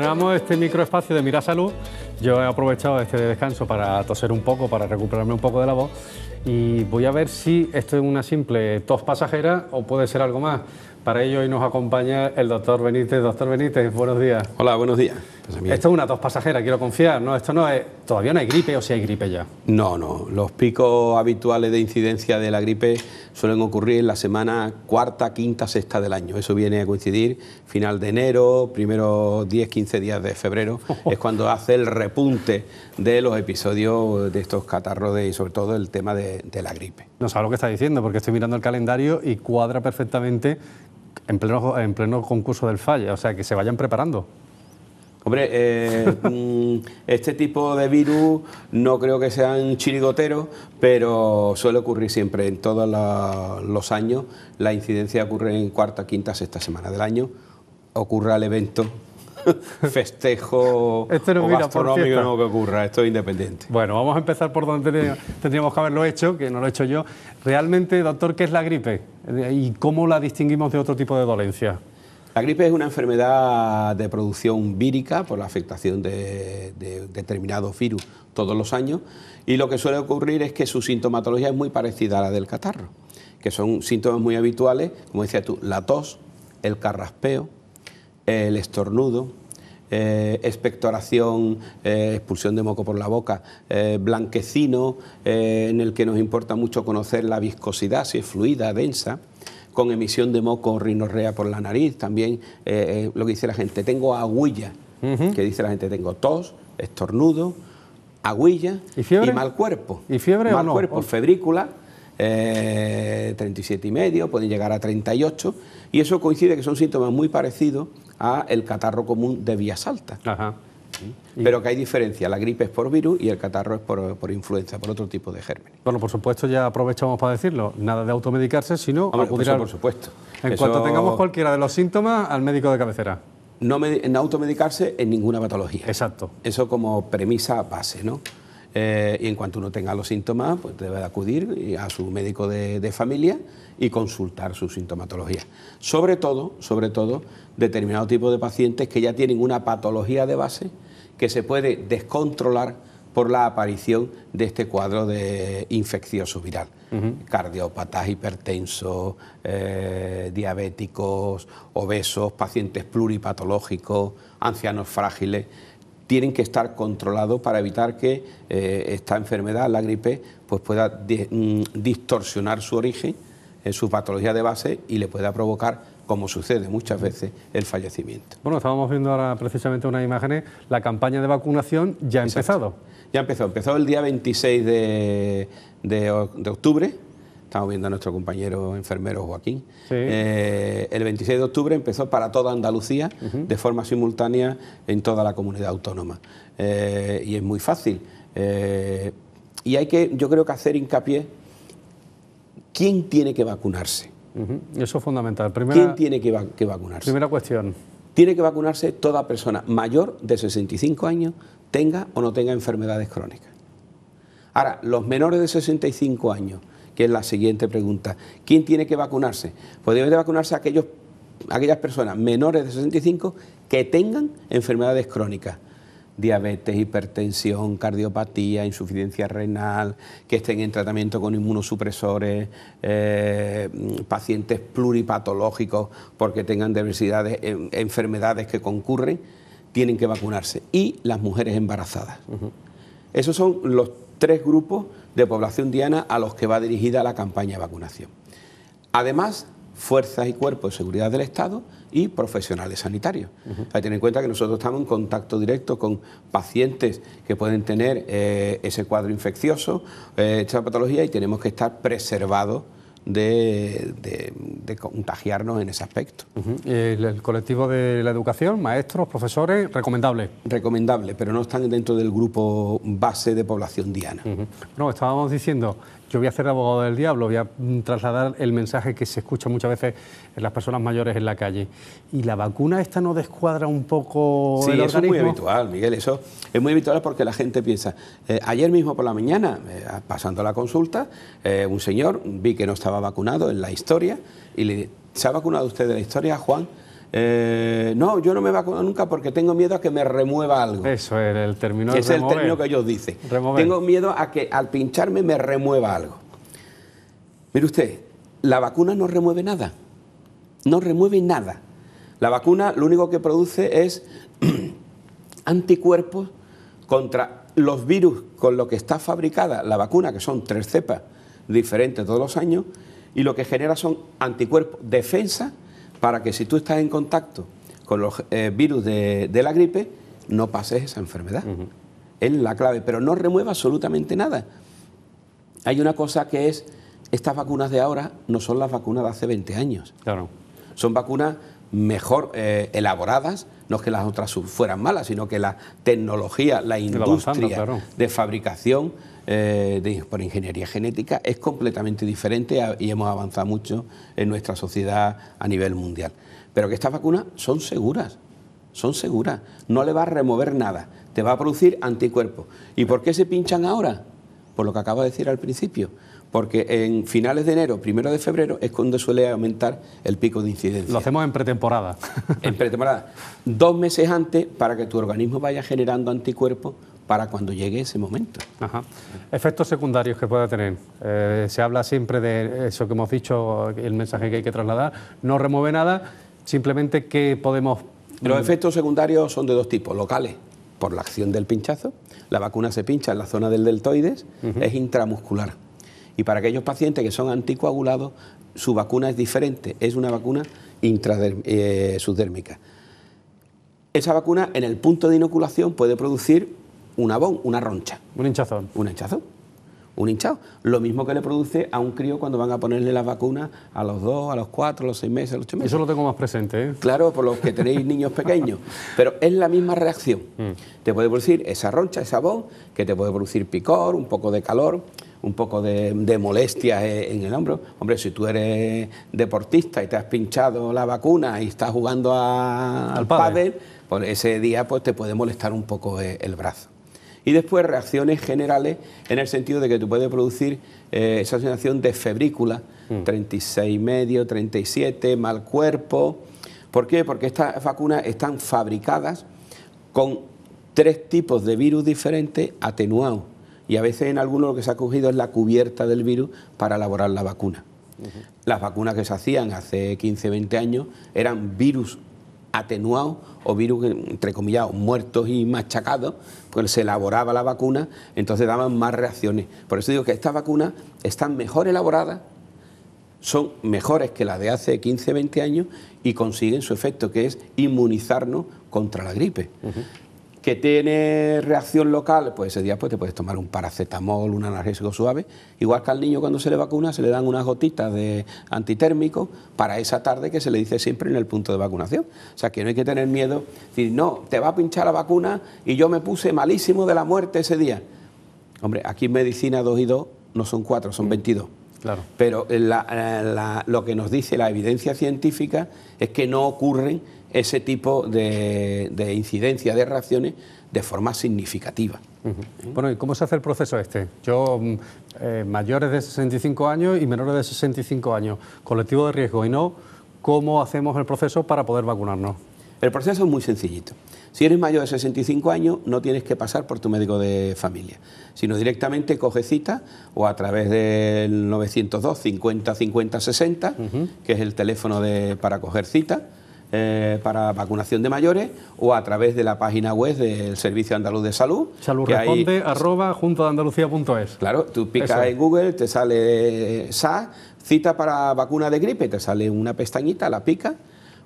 Tenemos este microespacio de Mira Salud. Yo he aprovechado este descanso para toser un poco, para recuperarme un poco de la voz y voy a ver si esto es una simple tos pasajera o puede ser algo más. Para ello hoy nos acompaña el doctor Benítez. Doctor Benítez, buenos días. Hola, buenos días. Esto es una dos pasajera, quiero confiar, ¿no? Esto no es, todavía no hay gripe o si hay gripe ya. No, no, los picos habituales de incidencia de la gripe suelen ocurrir en la semana cuarta, quinta, sexta del año. Eso viene a coincidir final de enero, primeros 10, 15 días de febrero, es cuando hace el repunte de los episodios de estos catarros y sobre todo el tema de, la gripe. No sabes lo que está diciendo porque estoy mirando el calendario y cuadra perfectamente en pleno, en pleno concurso del falla, o sea, que se vayan preparando. Hombre, eh, mm, este tipo de virus no creo que sean chirigotero, pero suele ocurrir siempre, en todos los años, la incidencia ocurre en cuarta, quinta, sexta semana del año, ocurra el evento festejo este no o gastronómico no que ocurra, esto es independiente. Bueno, vamos a empezar por donde tendríamos que haberlo hecho, que no lo he hecho yo. Realmente, doctor, ¿qué es la gripe? Eh, ¿Y cómo la distinguimos de otro tipo de dolencia? La gripe es una enfermedad de producción vírica por la afectación de, determinados virus todos los años y lo que suele ocurrir es que su sintomatología es muy parecida a la del catarro, que son síntomas muy habituales, como decía tú, la tos, el carraspeo, el estornudo, eh, expectoración, eh, expulsión de moco por la boca, eh, blanquecino, en el que nos importa mucho conocer la viscosidad, si es fluida, densa con emisión de moco o rinorrea por la nariz, también eh, eh, lo que dice la gente, tengo agüilla, que dice la gente, tengo tos, estornudo, aguilla ¿Y, mal cuerpo. ¿Y fiebre o cuerpo, oh. febrícula, eh, 37 y medio, pueden llegar a 38, y eso coincide que son síntomas muy parecidos a el catarro común de vías altas. Ajá. Pero que hay diferencia, la gripe es por virus y el catarro es por, por influenza, por otro tipo de gérmenes. Bueno, por supuesto, ya aprovechamos para decirlo, nada de automedicarse, sino acudir por supuesto. En cuanto tengamos cualquiera de los síntomas, al médico de cabecera. No, en no automedicarse en ninguna patología. Exacto. Eso como premisa base, ¿no? Eh, y en cuanto uno tenga los síntomas, pues debe acudir a su médico de, familia y consultar su sintomatología. Sobre todo, sobre todo, determinado tipo de pacientes que ya tienen una patología de base que se puede descontrolar por la aparición de este cuadro de infeccioso viral. Cardiópatas, hipertensos, eh, diabéticos, obesos, pacientes pluripatológicos, ancianos frágiles tienen que estar controlados para evitar que eh, esta enfermedad, la gripe, pues pueda mm, distorsionar su origen, eh, su patología de base y le pueda provocar, como sucede muchas veces, el fallecimiento. Bueno, estábamos viendo ahora precisamente unas imágenes, la campaña de vacunación ya ha empezado. Ya empezó, empezó el día 26 de octubre estamos viendo a nuestro compañero enfermero Joaquín. Eh, el 26 de octubre empezó para toda Andalucía de forma simultánea en toda la comunidad autónoma. Eh, y es muy fácil. Eh, y hay que, yo creo que hacer hincapié, ¿quién tiene que vacunarse? Eso es fundamental. ¿Quién tiene que, que vacunarse? Primera cuestión. Tiene que vacunarse toda persona mayor de 65 años, tenga o no tenga enfermedades crónicas. Ahora, los menores de 65 años que es la siguiente pregunta. ¿Quién tiene que vacunarse? Pues de vacunarse aquellos, aquellas personas menores de 65 que tengan enfermedades crónicas diabetes, hipertensión, cardiopatía, insuficiencia renal, que estén en tratamiento con inmunosupresores, eh, pacientes pluripatológicos porque tengan diversidades, eh, enfermedades que concurren, tienen que vacunarse. Y las mujeres embarazadas. Esos son los tres grupos de población diana a los que va dirigida la campaña de vacunación. Además, fuerzas y cuerpos de seguridad del Estado y profesionales sanitarios. Hay que tener en cuenta que nosotros estamos en contacto directo con pacientes que pueden tener eh, ese cuadro infeccioso, eh, esta patología, y tenemos que estar preservados de, de, contagiarnos en ese aspecto. el, colectivo de la educación, maestros, profesores, recomendable? Recomendable, pero no están dentro del grupo base de población diana. No, estábamos diciendo yo voy a hacer abogado del diablo, voy a mm, trasladar el mensaje que se escucha muchas veces en las personas mayores en la calle. ¿Y la vacuna esta no descuadra un poco sí, el Sí, es muy habitual, Miguel, eso es muy habitual porque la gente piensa, eh, ayer mismo por la mañana, eh, pasando la consulta, eh, un señor vi que no estaba vacunado en la historia y le ¿se ha vacunado usted de la historia, Juan? Eh, no, yo no me vacuno nunca porque tengo miedo a que me remueva algo. Eso es el término. Es el término que ellos dicen. Tengo miedo a que al pincharme me remueva algo. Mire usted, la vacuna no remueve nada. No remueve nada. La vacuna lo único que produce es anticuerpos contra los virus con lo que está fabricada la vacuna, que son tres cepas diferentes todos los años, y lo que genera son anticuerpos, defensa para que si tú estás en contacto con los eh, virus de, la gripe, no pases esa enfermedad. Es la clave, pero no remueva absolutamente nada. Hay una cosa que es, estas vacunas de ahora no son las vacunas de hace 20 años. Claro. Son vacunas mejor eh, elaboradas, no es que las otras fueran malas, sino que la tecnología, la industria de fabricación eh, por ingeniería genética es completamente diferente y hemos avanzado mucho en nuestra sociedad a nivel mundial. Pero que estas vacunas son seguras, son seguras, no le va a remover nada, te va a producir anticuerpos. ¿Y por qué se pinchan ahora? Por lo que acabo de decir al principio, porque en finales de enero, primero de febrero, es cuando suele aumentar el pico de incidencia. Lo hacemos en pretemporada. en pretemporada. Dos meses antes, para que tu organismo vaya generando anticuerpos para cuando llegue ese momento. Efectos secundarios que pueda tener. Eh, se habla siempre de eso que hemos dicho, el mensaje que hay que trasladar. No remueve nada, simplemente que podemos... Mm, Los efectos secundarios son de dos tipos, locales, por la acción del pinchazo. La vacuna se pincha en la zona del deltoides, es intramuscular. Y para aquellos pacientes que son anticoagulados, su vacuna es diferente, es una vacuna intradérmica. Eh, subdérmica. Esa vacuna en el punto de inoculación puede producir un abón, una roncha. Un hinchazón. Un hinchazón. Un hinchado. Lo mismo que le produce a un crío cuando van a ponerle las vacunas a los dos, a los cuatro, a los seis meses, a los ocho meses. Eso lo tengo más presente. ¿eh? Claro, por los que tenéis niños pequeños. Pero es la misma reacción. Mm. Te puede producir esa roncha, esa abón, que te puede producir picor, un poco de calor un poco de, molestia eh, en el hombro. Hombre, si tú eres deportista y te has pinchado la vacuna y estás jugando al pádel, pues ese día pues te puede molestar un poco eh, el brazo y después reacciones generales en el sentido de que tú puedes producir eh, esa sensación de febrícula, ...36,5, 36 37, mal cuerpo. ¿Por qué? Porque estas vacunas están fabricadas con tres tipos de virus diferentes atenuados y a veces en algunos lo que se ha cogido es la cubierta del virus para elaborar la vacuna. Las vacunas que se hacían hace 15, 20 años eran virus atenuados o virus, entre comillas, muertos y machacados, pues, se elaboraba la vacuna, entonces daban más reacciones. Por eso digo que estas vacunas están mejor elaboradas, son mejores que las de hace 15, 20 años y consiguen su efecto, que es inmunizarnos contra la gripe que tiene reacción local, pues ese día pues, te puedes tomar un paracetamol, un analgésico suave. Igual que al niño cuando se le vacuna, se le dan unas gotitas de antitérmico para esa tarde que se le dice siempre en el punto de vacunación. O sea, que no hay que tener miedo, decir, no, te va a pinchar la vacuna y yo me puse malísimo de la muerte ese día. Hombre, aquí en medicina 2 y 2 no son 4, son 22. Mm. Claro. Pero eh, eh, lo que nos dice la evidencia científica es que no ocurren ese tipo de, incidencia de reacciones de forma significativa. Bueno, ¿y cómo se hace el proceso este? Yo, mm, eh, mayores de 65 años y menores de 65 años, colectivo de riesgo y no, ¿cómo hacemos el proceso para poder vacunarnos? El proceso es muy sencillito. Si eres mayor de 65 años, no tienes que pasar por tu médico de familia, sino directamente coge cita o a través del 902 50 50 60, que es el teléfono de, para coger cita eh, para vacunación de mayores o a través de la página web del Servicio Andaluz de Salud. Salud Claro, tú picas en Google, te sale eh, SA, cita para vacuna de gripe, te sale una pestañita, la pica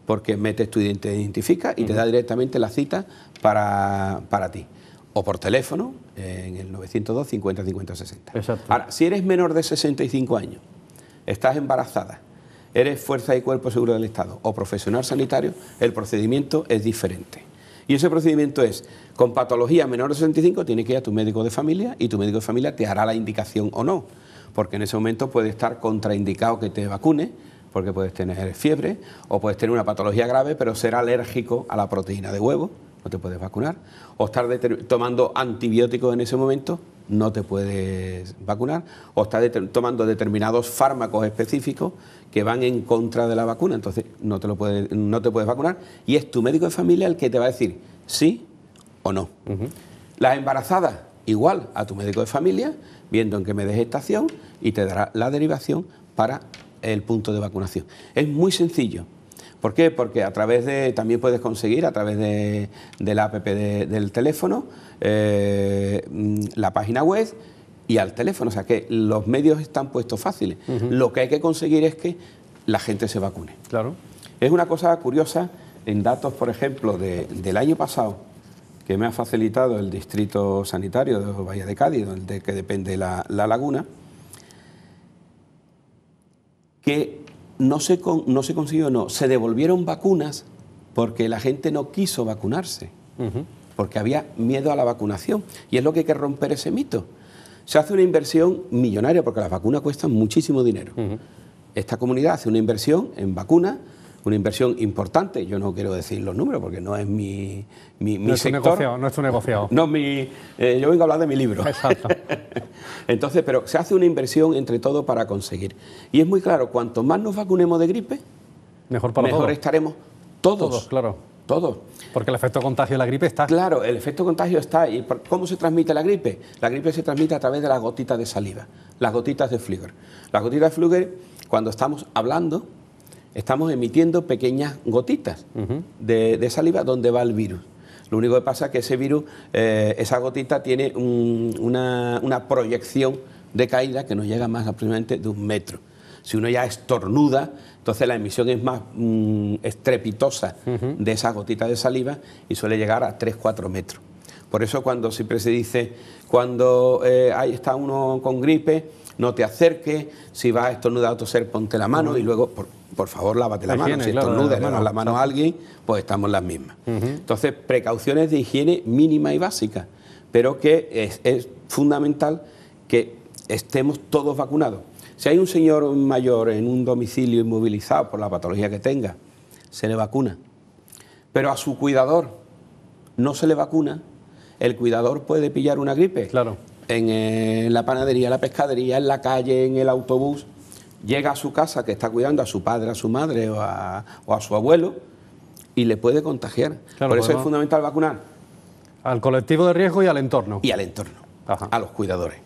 porque metes tu te identifica y te da directamente la cita para, ti. O por teléfono en el 902 50 50 60. Exacto. Ahora, si eres menor de 65 años, estás embarazada, eres fuerza y cuerpo seguro del Estado o profesional sanitario, el procedimiento es diferente. Y ese procedimiento es, con patología menor de 65 tienes que ir a tu médico de familia y tu médico de familia te hará la indicación o no, porque en ese momento puede estar contraindicado que te vacune... porque puedes tener fiebre o puedes tener una patología grave, pero ser alérgico a la proteína de huevo, no te puedes vacunar, o estar tomando antibióticos en ese momento no te puedes vacunar o estás tomando determinados fármacos específicos que van en contra de la vacuna, entonces no te, puedes, vacunar y es tu médico de familia el que te va a decir sí o no. Las embarazadas, igual a tu médico de familia, viendo en qué me des estación y te dará la derivación para el punto de vacunación. Es muy sencillo. ¿Por qué? Porque a través de, también puedes conseguir a través de, la app del teléfono, eh, mm, la página web y al teléfono. O sea que los medios están puestos fáciles. Lo que hay que conseguir es que la gente se vacune. Claro. Es una cosa curiosa en datos, por ejemplo, del año pasado que me ha facilitado el distrito sanitario de Bahía de Cádiz, donde que depende la laguna, que no se, no se consiguió, no, se devolvieron vacunas porque la gente no quiso vacunarse, porque había miedo a la vacunación. Y es lo que hay que romper ese mito. Se hace una inversión millonaria, porque las vacunas cuestan muchísimo dinero. Esta comunidad hace una inversión en vacunas una inversión importante. Yo no quiero decir los números porque no es mi, mi, no es sector. no es tu negocio No, mi, eh, yo vengo a hablar de mi libro. Exacto. Entonces, pero se hace una inversión entre todo para conseguir. Y es muy claro, cuanto más nos vacunemos de gripe, mejor, para mejor estaremos todos. Todos, claro. Todos. Porque el efecto contagio de la gripe está. Claro, el efecto contagio está. ¿Y cómo se transmite la gripe? La gripe se transmite a través de las gotitas de saliva, las gotitas de flúor. Las gotitas de flúor, cuando estamos hablando, estamos emitiendo pequeñas gotitas de, saliva donde va el virus. Lo único que pasa es que ese virus, eh, esa gotita tiene una, proyección de caída que nos llega más aproximadamente de un metro. Si uno ya estornuda, entonces la emisión es más mm, estrepitosa de esa gotita de saliva y suele llegar a 3-4 metros. Por eso cuando siempre se dice, cuando eh, ahí está uno con gripe, no te acerques, si vas a estornudar a ser, ponte la mano y luego, por, favor, lávate la, mano. si estornudas, la, la mano a alguien, pues estamos las mismas. Entonces, precauciones de higiene mínima y básica, pero que es, es fundamental que estemos todos vacunados. Si hay un señor mayor en un domicilio inmovilizado por la patología que tenga, se le vacuna. Pero a su cuidador no se le vacuna, el cuidador puede pillar una gripe. Claro. Eh, en, la panadería, en la pescadería, en la calle, en el autobús, llega a su casa que está cuidando a su padre, a su madre o a, su abuelo y le puede contagiar. Por eso es fundamental vacunar. Al colectivo de riesgo y al entorno. Y al entorno, a los cuidadores.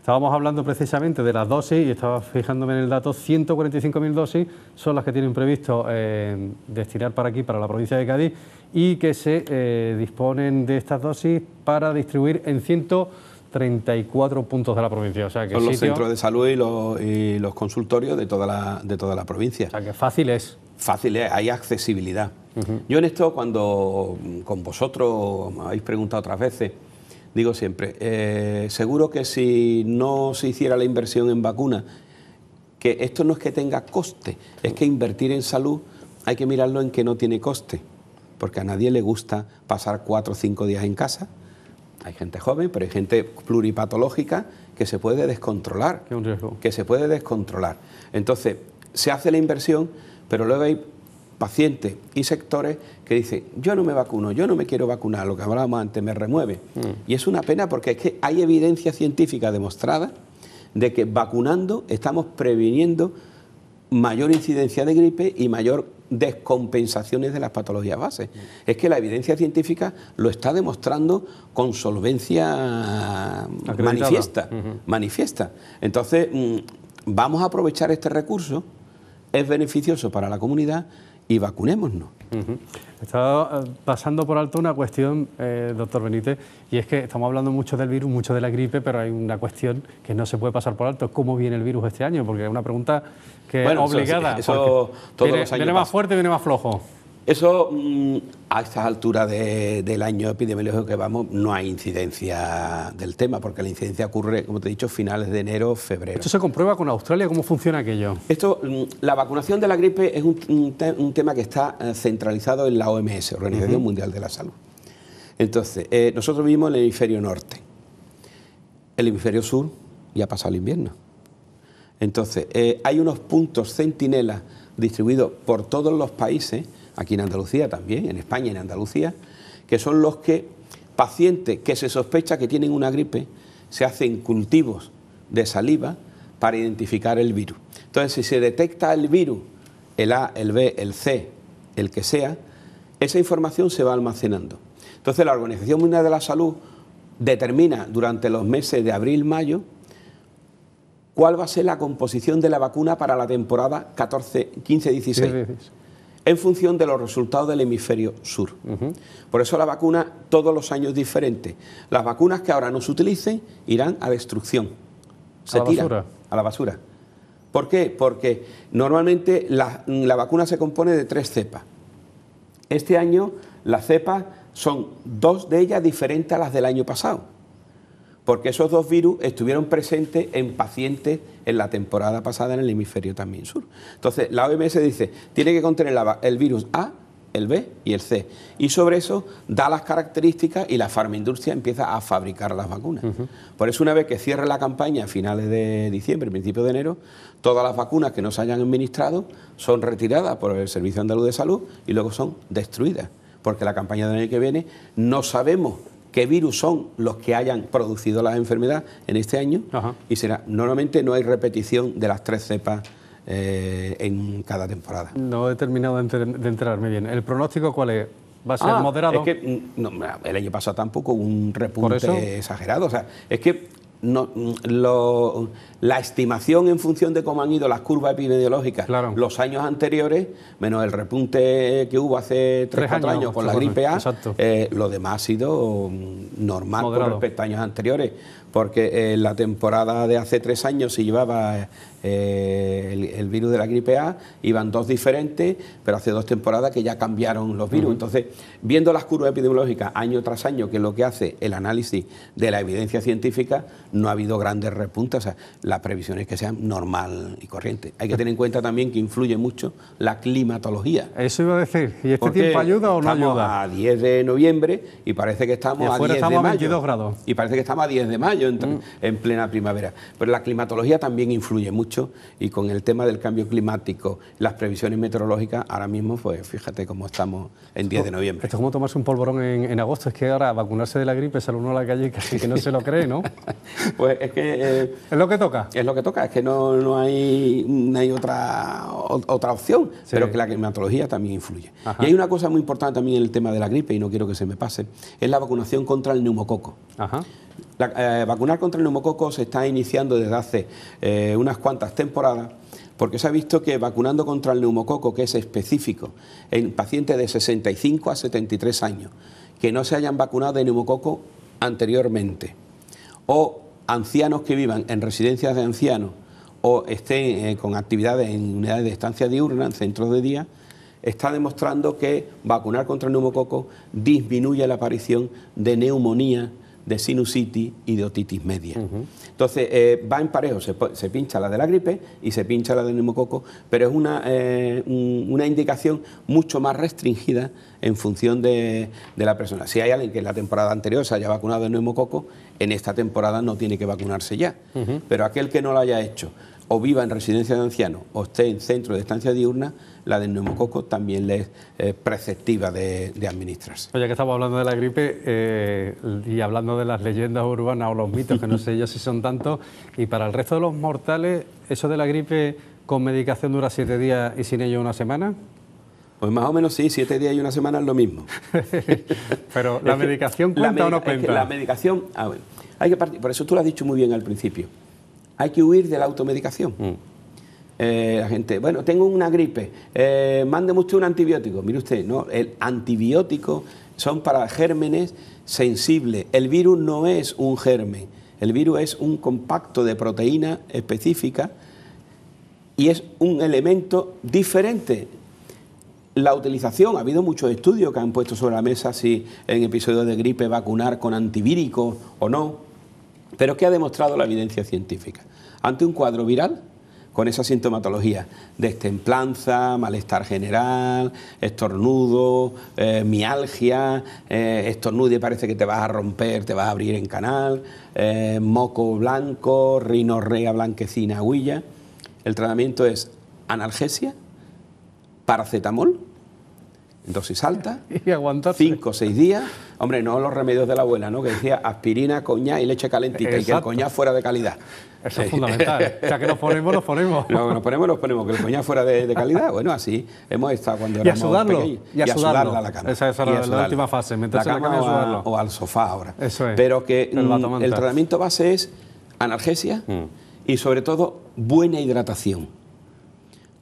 Estábamos hablando precisamente de las dosis y estaba fijándome en el dato, 145.000 dosis son las que tienen previsto eh, destinar para aquí, para la provincia de Cádiz, y que se eh, disponen de estas dosis para distribuir en 100 34 puntos de la provincia. O sea, Son los centros de salud y los, consultorios de toda, la, de toda la provincia. O sea, que fácil es. Fácil es, hay accesibilidad. Yo en esto, cuando con vosotros me habéis preguntado otras veces, digo siempre, eh, seguro que si no se hiciera la inversión en vacunas, que esto no es que tenga coste, es que invertir en salud hay que mirarlo en que no tiene coste, porque a nadie le gusta pasar cuatro o cinco días en casa hay gente joven, pero hay gente pluripatológica que se puede descontrolar. un Que se puede descontrolar. Entonces, se hace la inversión, pero luego hay pacientes y sectores que dicen, yo no me vacuno, yo no me quiero vacunar, lo que hablábamos antes me remueve. Mm. Y es una pena porque es que hay evidencia científica demostrada de que vacunando estamos previniendo mayor incidencia de gripe y mayor descompensaciones de las patologías base. Es que la evidencia científica lo está demostrando con solvencia manifiesta, manifiesta. Entonces, mm, vamos a aprovechar este recurso, es beneficioso para la comunidad y vacunémonos. Estaba eh, pasando por alto una cuestión, eh, doctor Benítez, y es que estamos hablando mucho del virus, mucho de la gripe, pero hay una cuestión que no se puede pasar por alto. ¿Cómo viene el virus este año? Porque es una pregunta que es obligada. Eso, todos los años viene más fuerte, viene más flojo. Eso, mm, a estas alturas del año epidemiológico que vamos, no hay incidencia del tema, porque la incidencia ocurre, como te he dicho, finales de enero, febrero. ¿Esto se comprueba con Australia? ¿Cómo funciona aquello? Esto, mm, la vacunación de la gripe es un, tema que está eh, centralizado en la OMS, Organización Mundial de la Salud. Entonces, eh, nosotros vivimos en el hemisferio norte. El hemisferio sur ya ha pasado el invierno. Entonces, eh, hay unos puntos centinelas distribuidos por todos los países aquí en Andalucía también, en España y en Andalucía, que son los que pacientes que se sospecha que tienen una gripe, se hacen cultivos de saliva para identificar el virus. Entonces, si se detecta el virus, el A, el B, el C, el que sea, esa información se va almacenando. Entonces, la Organización Mundial de la Salud determina durante los meses de abril-mayo cuál va a ser la composición de la vacuna para la temporada 14, 15-16 en función de los resultados del hemisferio sur. Por eso la vacuna todos los años es diferente. Las vacunas que ahora no se utilicen irán a destrucción. Se ¿A tiran a la basura. ¿Por qué? Porque normalmente mm, la vacuna se compone de tres cepas. Este año las cepas son dos de ellas diferentes a las del año pasado porque esos dos virus estuvieron presentes en pacientes en la temporada pasada en el hemisferio también sur. Entonces, la OMS dice, tiene que contener el virus A, el B y el C. Y sobre eso da las características y la farmaindustria empieza a fabricar las vacunas. Por eso una vez que cierra la campaña a finales de diciembre, principios de enero, todas las vacunas que no hayan administrado son retiradas por el Servicio Andaluz de Salud y luego son destruidas. Porque la campaña del año que viene no sabemos qué virus son los que hayan producido la enfermedad en este año y será. Normalmente no hay repetición de las tres cepas eh, en cada temporada. No he terminado de, entrarme enterarme bien. ¿El pronóstico cuál es? va a ser ah, moderado. que mm, el año pasado tampoco un repunte exagerado. O sea, es que no, mm, lo, la estimación en función de cómo han ido las curvas epidemiológicas los años anteriores, menos el repunte que hubo hace tres, cuatro años, con la gripe A, eh, lo demás ha sido mm, normal con respecto a años anteriores, porque eh, en la temporada de hace tres años se llevaba eh, el, virus de la gripe A, iban dos diferentes, pero hace dos temporadas que ya cambiaron los virus. Entonces, viendo las curvas epidemiológicas año tras año, que es lo que hace el análisis de la evidencia científica, no ha habido grandes repuntes las previsiones que sean normal y corriente. Hay que tener en cuenta también que influye mucho la climatología. Eso iba a decir. ¿Y este tiempo ayuda o no estamos A 10 de noviembre y parece que estamos a 10 de mayo. grados. Y parece que estamos a 10 de mayo mm. en, plena primavera. Pero la climatología también influye mucho y con el tema del cambio climático, las previsiones meteorológicas, ahora mismo, pues fíjate cómo estamos en 10 de noviembre. Esto es como tomarse un polvorón en, agosto. Es que ahora vacunarse de la gripe sale uno a la calle que no se lo cree, ¿no? pues es que. Eh, es lo que toca. Es lo que toca, es que no, hay, hay otra, otra opción, pero que la climatología también influye. Y hay una cosa muy importante también en el tema de la gripe, y no quiero que se me pase, es la vacunación contra el neumococo. Eh, vacunar contra el neumococo se está iniciando desde hace eh, unas cuantas temporadas porque se ha visto que vacunando contra el neumococo, que es específico, en pacientes de 65 a 73 años, que no se hayan vacunado de neumococo anteriormente, o ancianos que vivan en residencias de ancianos o estén eh, con actividades en unidades de estancia diurna, en centros de día, está demostrando que vacunar contra el neumococo disminuye la aparición de neumonía de sinusitis y de otitis media. Entonces, eh, va en parejo, se, pincha la de la gripe y se pincha la de neumococo, pero es una, eh, una indicación mucho más restringida en función de, la persona. Si hay alguien que en la temporada anterior se haya vacunado de neumococo, en esta temporada no tiene que vacunarse ya, pero aquel que no lo haya hecho o viva en residencia de ancianos o esté en centro de estancia diurna, la del neumococo también le es eh, preceptiva de, de, administrarse. Oye, que estamos hablando de la gripe eh, y hablando de las leyendas urbanas o los mitos, que no sé yo si son tantos, y para el resto de los mortales, ¿eso de la gripe con medicación dura siete días y sin ello una semana? Pues más o menos sí, siete días y una semana es lo mismo. Pero la medicación cuenta la no cuenta. la medicación, ah, bueno, hay que partir, por eso tú lo has dicho muy bien al principio hay que huir de la automedicación. Mm. Eh, la gente, bueno, tengo una gripe, eh, mándeme usted un antibiótico. Mire usted, no, el antibiótico son para gérmenes sensibles. El virus no es un germen, el virus es un compacto de proteína específica y es un elemento diferente. La utilización, ha habido muchos estudios que han puesto sobre la mesa si en episodios de gripe vacunar con antivíricos o no pero ¿qué ha demostrado la evidencia científica? Ante un cuadro viral, con esa sintomatología, destemplanza, malestar general, estornudo, eh, mialgia, eh, parece que te vas a romper, te vas a abrir en canal, eh, moco blanco, rinorrea blanquecina, huilla. El tratamiento es analgesia, paracetamol dosis alta. Y Cinco o seis días. Hombre, no los remedios de la abuela, ¿no? Que decía aspirina, coña y leche calentita. Y que el coñac fuera de calidad. Eso es fundamental. ¿eh? o sea, que nos ponemos, nos ponemos. No, nos ponemos, nos ponemos. Que el coñac fuera de, calidad. Bueno, así hemos estado cuando éramos y a sudarlo, Y a, la cara. Esa, es la, última fase. la cama o, o, al sofá ahora. Eso es. Pero que el mm, tratamiento base es analgesia mm. y sobre todo buena hidratación.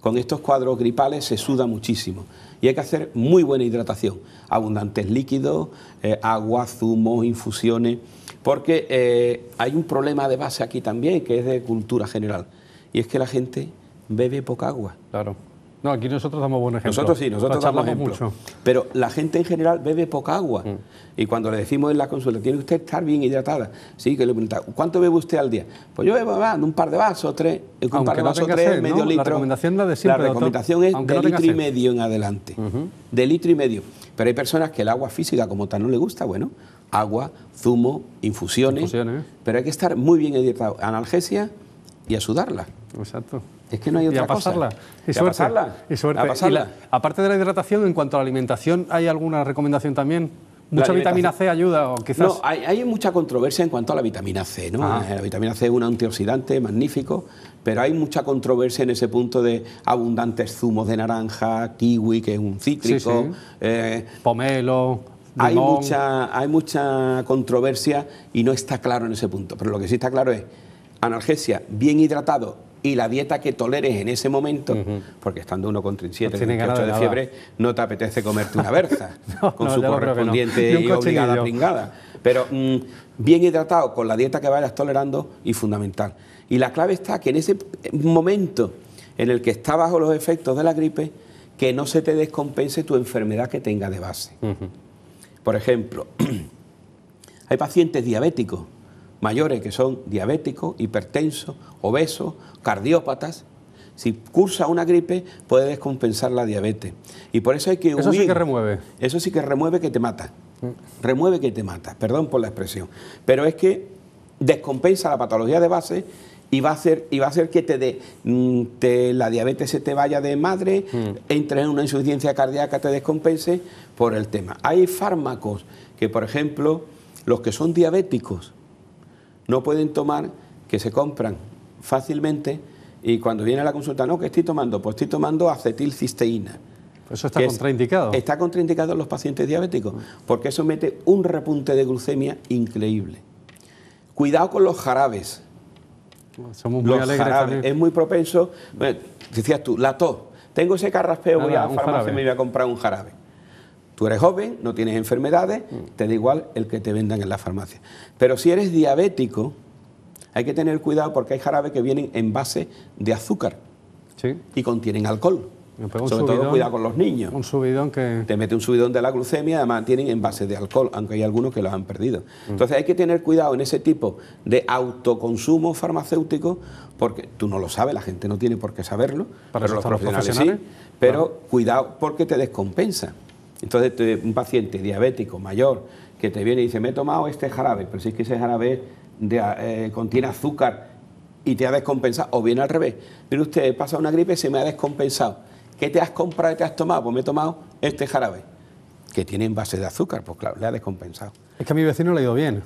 Con estos cuadros gripales se suda muchísimo. Y hay que hacer muy buena hidratación, abundantes líquidos, eh, agua, zumos, infusiones, porque eh, hay un problema de base aquí también, que es de cultura general, y es que la gente bebe poca agua. Claro. No, aquí nosotros damos buen ejemplo. Nosotros sí, nosotros hablamos damos Mucho. Pero la gente en general bebe poca agua. Mm. Y cuando le decimos en la consulta, tiene usted que estar bien hidratada. Sí, que le preguntamos, ¿cuánto bebe usted al día? Pues yo bebo un par de vasos, tres, un par de vasos, tres, medio litro. La recomendación, es de litro y medio en adelante. De litro y medio. Pero hay personas que el agua física como tal no le gusta, bueno, agua, zumo, infusiones. infusiones. Pero hay que estar muy bien hidratado. Analgesia y a sudarla. Exacto. Es que no hay otra Pasarla. Y, a pasarla. A pasarla. aparte de la hidratación, en cuanto a la alimentación, ¿hay alguna recomendación también? ¿Mucha vitamina C ayuda o quizás...? No, hay, mucha controversia en cuanto a la vitamina C, ¿no? Ah. Eh, la vitamina C es un antioxidante magnífico, pero hay mucha controversia en ese punto de abundantes zumos de naranja, kiwi, que es un cítrico... Eh, Pomelo... Hay mucha, hay mucha controversia y no está claro en ese punto, pero lo que sí está claro es analgesia bien hidratado y la dieta que toleres en ese momento, porque estando uno con 37, de, fiebre, no te apetece comerte una berza con su correspondiente obligada pringada. Pero mm, bien hidratado, con la dieta que vayas tolerando y fundamental. Y la clave está que en ese eh, momento en el que está bajo los efectos de la gripe, que no se te descompense tu enfermedad que tenga de base. Por ejemplo, hay pacientes diabéticos mayores que son diabéticos, hipertensos, obesos, cardiópatas. Si cursa una gripe, puede descompensar la diabetes. Y por eso hay que Eso sí que remueve. Eso sí que remueve que te mata. Mm. Remueve que te mata, perdón por la expresión. Pero es que descompensa la patología de base y va a hacer, y va a que te, de, mm, la diabetes se te vaya de madre, mm. entre en una insuficiencia cardíaca, te descompense por el tema. Hay fármacos que, por ejemplo, los que son diabéticos, no pueden tomar, que se compran fácilmente y cuando viene la consulta, no, ¿qué estoy tomando? Pues estoy tomando acetilcisteína. Pues eso está contraindicado. está contraindicado en los pacientes diabéticos, mm. porque eso mete un repunte de glucemia increíble. Cuidado con los jarabes. Somos los Jarabes. Es muy propenso. decías tú, la tos. Tengo ese carraspeo, voy a la farmacia y me voy a comprar un jarabe. Tú eres joven, no tienes enfermedades, mm. te da igual el que te vendan en la farmacia. Pero si eres diabético, hay que tener cuidado porque hay jarabes que vienen en base de azúcar y contienen alcohol. Sobre todo cuidado con los niños. Un subidón que... Te mete un subidón de la glucemia, además tienen en base de alcohol, aunque hay algunos que lo han perdido. Mm. Entonces hay que tener cuidado en ese tipo de autoconsumo farmacéutico, porque tú no lo sabes, la gente no tiene por qué saberlo, pero los profesionales, sí. Pero cuidado porque te descompensa. Entonces, un paciente diabético mayor que te viene y dice, me he tomado este jarabe, pero si es que ese jarabe eh, contiene azúcar y te ha descompensado, o bien al revés, pero usted pasa una gripe y se me ha descompensado. ¿Qué te has comprado y te has tomado? Pues me he tomado este jarabe, que tiene base de azúcar, pues claro, le ha descompensado. Es que a mi vecino le ha ido bien.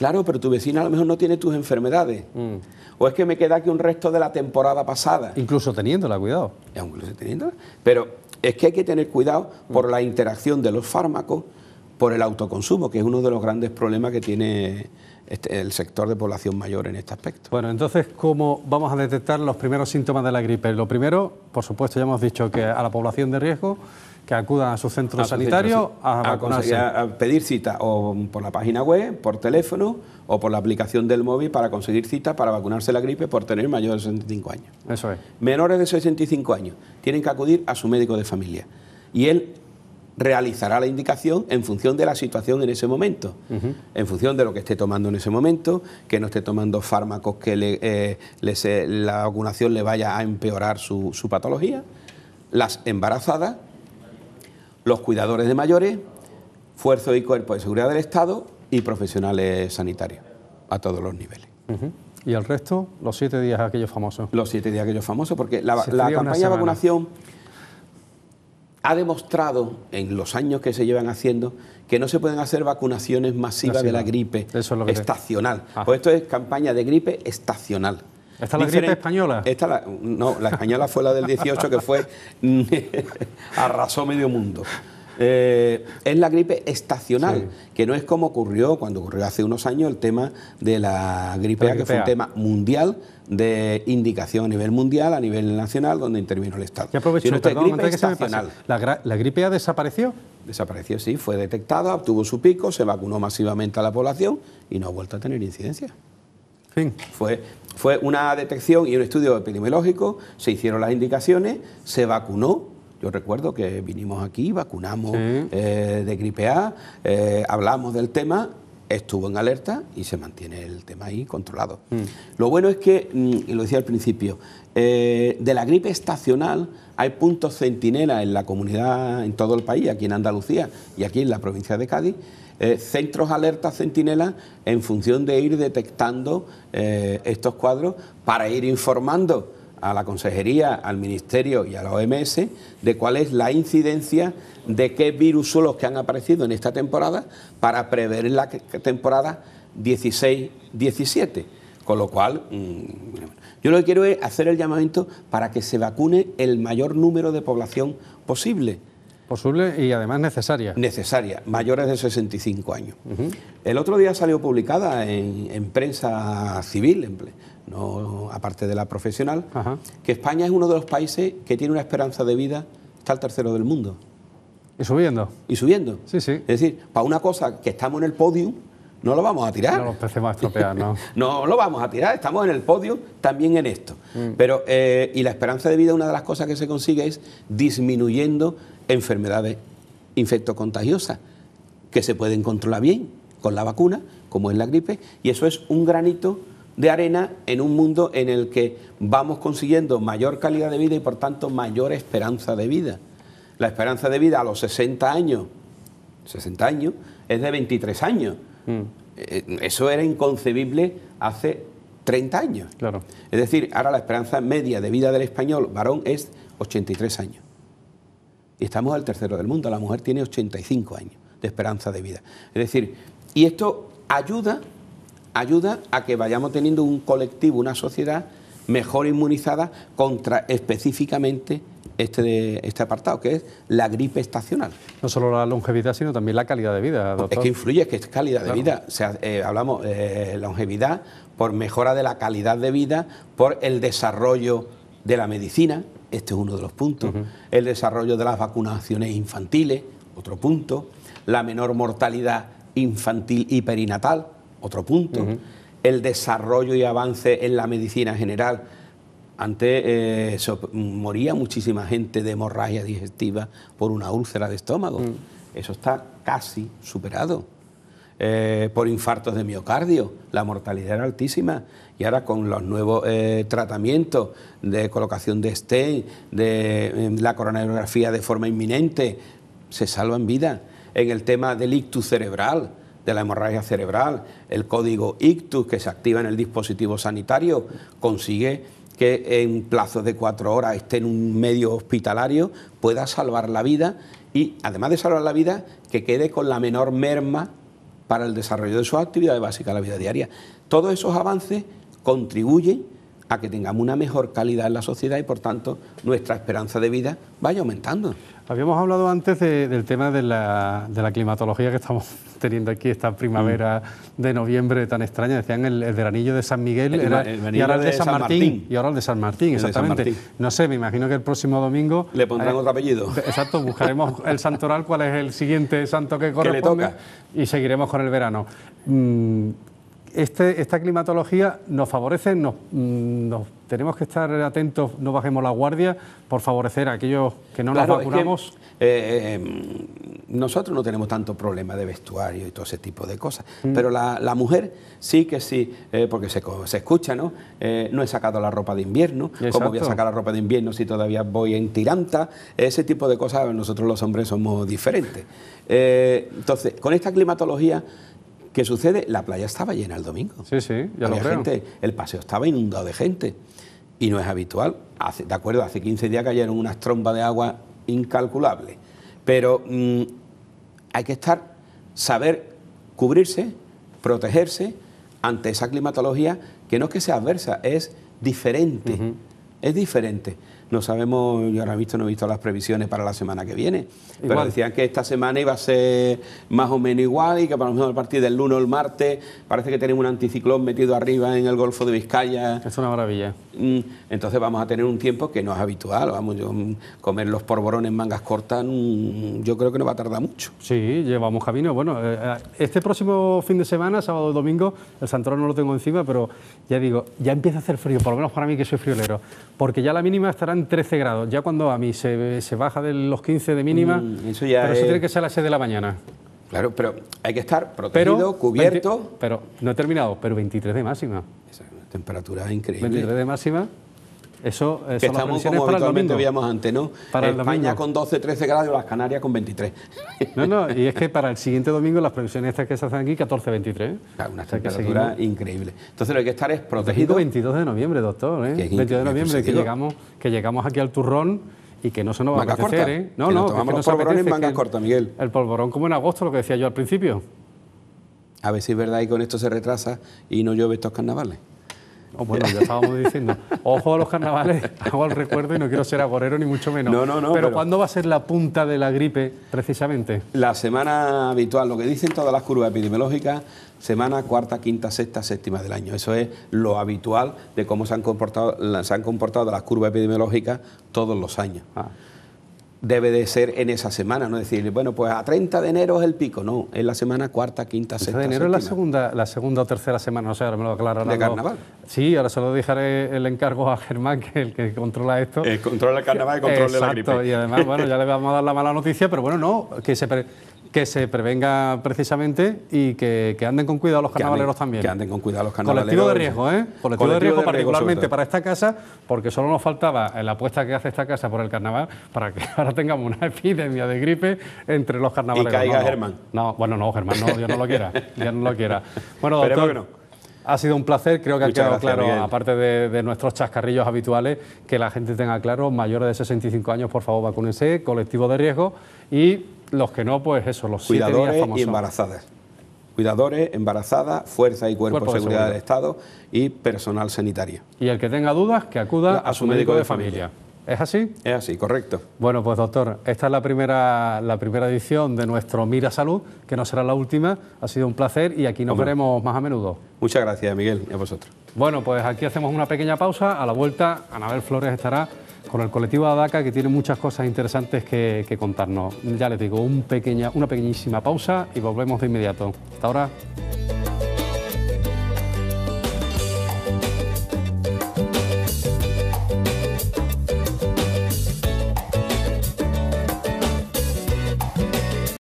Claro, pero tu vecina a lo mejor no tiene tus enfermedades. Mm. O es que me queda aquí un resto de la temporada pasada. Incluso teniéndola, cuidado. Eh, incluso teniéndola. Pero es que hay que tener cuidado por mm. la interacción de los fármacos, por el autoconsumo, que es uno de los grandes problemas que tiene este, el sector de población mayor en este aspecto. Bueno, entonces, ¿cómo vamos a detectar los primeros síntomas de la gripe? Lo primero, por supuesto, ya hemos dicho que a la población de riesgo que acudan a su centro sanitario a, a pedir cita o por la página web, por teléfono o por la aplicación del móvil para conseguir cita para vacunarse la gripe por tener mayores de 65 años. Eso es. Menores de 65 años tienen que acudir a su médico de familia y él realizará la indicación en función de la situación en ese momento, en función de lo que esté tomando en ese momento, que no esté tomando fármacos que le, eh, la vacunación le vaya a empeorar su patología. Las embarazadas los cuidadores de mayores, fuerzo y cuerpo de seguridad del Estado y profesionales sanitarios a todos los niveles. ¿Y el resto? Los siete días aquellos famosos. Los siete días aquellos famosos, porque la, campaña de vacunación ha demostrado en los años que se llevan haciendo que no se pueden hacer vacunaciones masivas de la gripe estacional. Ah. Pues esto es campaña de gripe estacional. ¿Está la gripe española? no, la española fue la del 18 que fue arrasó medio mundo. Eh, es la gripe estacional, que no es como ocurrió cuando ocurrió hace unos años el tema de la gripe A, que fue un tema mundial de indicación a nivel mundial, a nivel nacional, donde intervino el Estado. Y aprovecho, si ¿la, gripe A desapareció? Desapareció, sí, fue detectada, obtuvo su pico, se vacunó masivamente a la población y no ha vuelto a tener incidencia. Fue, fue una detección y un estudio epidemiológico, se hicieron las indicaciones, se vacunó. Yo recuerdo que vinimos aquí, vacunamos eh, de gripe A, eh, hablamos del tema, estuvo en alerta y se mantiene el tema ahí controlado. Mm. Lo bueno es que, mm, y lo decía al principio, eh, de la gripe estacional hay puntos centinela en la comunidad, en todo el país, aquí en Andalucía y aquí en la provincia de Cádiz, eh, centros alerta centinela... en función de ir detectando eh, estos cuadros para ir informando a la consejería, al ministerio y a la OMS de cuál es la incidencia de qué virus son los que han aparecido en esta temporada para prever la temporada 16-17 con lo cual, mm, yo lo que quiero es hacer el llamamiento para que se vacune el mayor número de población posible. Posible y además necesaria. Necesaria, mayores de 65 años. El otro día salió publicada en, prensa civil, en, no aparte de la profesional, que España es uno de los países que tiene una esperanza de vida, está el tercero del mundo. Y subiendo. Y subiendo. Sí, sí. Es decir, para una cosa que estamos en el podio, no lo vamos a tirar. No lo estropear, ¿no? no lo vamos a tirar, estamos en el podio también en esto. Mm. Pero, eh, y la esperanza de vida, una de las cosas que se consigue es disminuyendo enfermedades infectocontagiosas, que se pueden controlar bien con la vacuna, como es la gripe, y eso es un granito de arena en un mundo en el que vamos consiguiendo mayor calidad de vida y por tanto mayor esperanza de vida. La esperanza de vida a los 60 años, 60 años, es de 23 años Mm. Eh, eso era inconcebible hace 30 años. Claro. Es decir, ahora la esperanza media de vida del español varón es 83 años. Y estamos al tercero del mundo, la mujer tiene 85 años de esperanza de vida. Es decir, y esto ayuda, ayuda a que vayamos teniendo un colectivo, una sociedad mejor inmunizada contra específicamente este, este apartado, que es la gripe estacional. No solo la longevidad, sino también la calidad de vida, doctor. es que influye, es que es calidad de vida. O sea, eh, hablamos eh, longevidad por mejora de la calidad de vida, por el desarrollo de la medicina, este es uno de los puntos, el desarrollo de las vacunaciones infantiles, otro punto, la menor mortalidad infantil y perinatal, otro punto, el desarrollo y avance en la medicina general antes eh, moría muchísima gente de hemorragia digestiva por una úlcera de estómago. Mm. Eso está casi superado. Eh, por infartos de miocardio, la mortalidad era altísima. Y ahora con los nuevos eh, tratamientos de colocación de stent, de em, la coronariografía de forma inminente, se salvan vidas. En el tema del ictus cerebral, de la hemorragia cerebral, el código ictus que se activa en el dispositivo sanitario consigue que en plazos de cuatro horas esté en un medio hospitalario, pueda salvar la vida y, además de salvar la vida, que quede con la menor merma para el desarrollo de sus actividades básicas la vida diaria. Todos esos avances contribuyen a que tengamos una mejor calidad en la sociedad y por tanto nuestra esperanza de vida vaya aumentando. Habíamos hablado antes del tema de la, climatología que estamos teniendo aquí, esta primavera mm. de noviembre tan extraña. Decían el, el veranillo de San Miguel y ahora el de, San, Martín, Y ahora el de San Martín, exactamente. No sé, me imagino que el próximo domingo. Le pondrán otro apellido. Exacto, buscaremos el santoral, cuál es el siguiente santo que corresponde. le toca. Y seguiremos con el verano. Mm, este, esta climatología nos favorece, mm, nos, tenemos que estar atentos, no bajemos la guardia por favorecer a aquellos que no nos vacunamos. Eh, eh, nosotros no tenemos tanto problema de vestuario y todo ese tipo de cosas, mm. pero la, mujer sí que sí, eh, porque se, escucha, ¿no? no he sacado la ropa de invierno, ¿cómo voy a sacar la ropa de invierno si todavía voy en tiranta? Ese tipo de cosas, nosotros los hombres somos diferentes. entonces, con esta climatología ¿Qué sucede? La playa estaba llena el domingo. Sí, sí, ya Había lo gente, el paseo estaba inundado de gente. Y no es habitual. de acuerdo, hace 15 días cayeron unas trombas de agua incalculables. Pero mm, hay que estar, saber cubrirse, protegerse ante esa climatología que no es que sea adversa, es diferente es diferente. No sabemos, yo ahora visto, no he visto las previsiones para la semana que viene, pero decían que esta semana iba a ser más o menos igual y que para lo mejor a partir del lunes o el martes parece que tenemos un anticiclón metido arriba en el Golfo de Vizcaya. Es una maravilla. Mm, entonces vamos a tener un tiempo que no es habitual, vamos, yo, mm, comer los porborones mangas cortas mm, yo creo que no va a tardar mucho. Sí, llevamos camino. Bueno, eh, eh, este próximo fin de semana, sábado y domingo, el Santorón no lo tengo encima, pero ya digo, ya empieza a hacer frío, por lo menos para mí que soy friolero porque ya la mínima estará en 13 grados, ya cuando a mí se, baja de los 15 de mínima, mm, pero eso tiene que ser a las 6 de la mañana. Claro, pero hay que estar protegido, cubierto. pero no he terminado, pero 23 de máxima. Esa temperatura increíble. 23 de máxima eso, eh, que estamos como habitualmente veíamos antes, ¿no? Para España con 12, 13 grados, las Canarias con 23. No, no, y es que para el siguiente domingo las previsiones estas que se hacen aquí, 14, 23. una temperatura increíble. Entonces lo que hay que estar es protegido. 22 de noviembre, doctor, ¿eh? 22 de noviembre, que llegamos, que llegamos aquí al turrón y que no se nos va a apetecer, ¿eh? No, no, polvorones en manga Miguel. El polvorón como en agosto, lo que decía yo al principio. A ver si es verdad y con esto se retrasa y no llueve estos carnavales. Oh, bueno, ya estábamos diciendo, ojo a los carnavales, hago el recuerdo y no quiero ser agorero ni mucho menos. No, no, no. Pero, ¿cuándo va a ser la punta de la gripe precisamente? La semana habitual, lo que dicen todas las curvas epidemiológicas, semana cuarta, quinta, sexta, séptima del año. Eso es lo habitual de cómo se han comportado, se han comportado las curvas epidemiológicas todos los años. Ah debe de ser en esa semana, no decirle, bueno, pues a 30 de enero es el pico, no, es la semana cuarta, quinta, sexta. de enero es la segunda, la segunda o tercera semana, no sé, ahora me lo aclararán. ¿De carnaval? Sí, ahora solo dejaré el encargo a Germán, que es el que controla esto. El controla el carnaval y controla la gripe. y además, bueno, ya le vamos a dar la mala noticia, pero bueno, no, que se que se prevenga precisamente y que, anden con cuidado los carnavaleros también. Que anden con cuidado los carnavaleros. Colectivo de riesgo, ¿eh? Colectivo, de riesgo particularmente para esta casa, porque solo nos faltaba la apuesta que hace esta casa por el carnaval para que ahora tengamos una epidemia de gripe entre los carnavaleros. Y caiga Germán. No, bueno, no, Germán, no, no lo quiera, no lo quiera. Bueno, doctor... Ha sido un placer, creo que ha quedado claro, aparte de, nuestros chascarrillos habituales, que la gente tenga claro, mayores de 65 años, por favor, vacúnense, colectivo de riesgo y los que no, pues eso, los cuidadores y embarazadas. Cuidadores, embarazadas, fuerza y cuerpo, de, seguridad del Estado y personal sanitario. Y el que tenga dudas, que acuda a, su, médico, de, familia. ¿Es así? Es así, correcto. Bueno, pues doctor, esta es la primera, la primera edición de nuestro Mira Salud, que no será la última. Ha sido un placer y aquí nos veremos más a menudo. Muchas gracias, Miguel, y a vosotros. Bueno, pues aquí hacemos una pequeña pausa. A la vuelta, Anabel Flores estará con el colectivo Adaca que tiene muchas cosas interesantes que, contarnos. Ya les digo, una pequeñísima pausa y volvemos de inmediato. Hasta ahora.